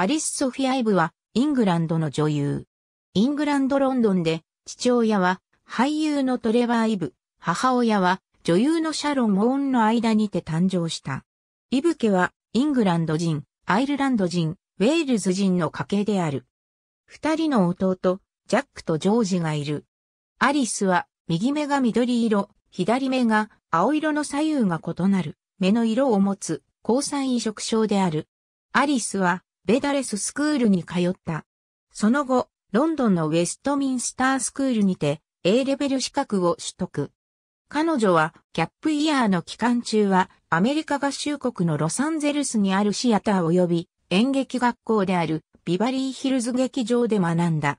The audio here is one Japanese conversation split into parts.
アリス・ソフィア・イブは、イングランドの女優。イングランド・ロンドンで、父親は、俳優のトレバー・イブ、母親は、女優のシャロン・モーンの間にて誕生した。イブ家は、イングランド人、アイルランド人、ウェールズ人の家系である。二人の弟、ジャックとジョージがいる。アリスは、右目が緑色、左目が青色の左右が異なる、目の色を持つ、交際移植症である。アリスは、ベダレススクールに通った。その後、ロンドンのウェストミンスタースクールにて A レベル資格を取得。彼女はキャップイヤーの期間中はアメリカ合衆国のロサンゼルスにあるシアター及び演劇学校であるビバリーヒルズ劇場で学んだ。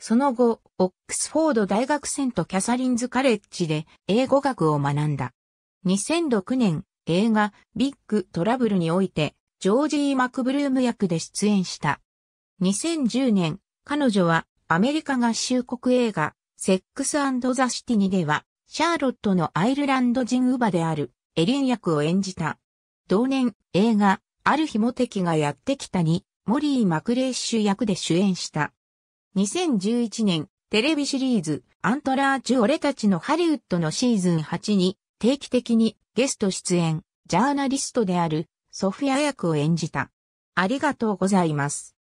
その後、オックスフォード大学セントキャサリンズカレッジで英語学を学んだ。2006年、映画ビッグトラブルにおいてジョージー・マクブルーム役で出演した。2010年、彼女はアメリカ合衆国映画、セックスザ・シティにでは、シャーロットのアイルランド人ウバであるエリン役を演じた。同年、映画、ある日も敵がやってきたに、モリー・マクレーッシュ役で主演した。2011年、テレビシリーズ、アントラージュ俺たちのハリウッドのシーズン8に、定期的にゲスト出演、ジャーナリストであるソフィア役を演じた。ありがとうございます。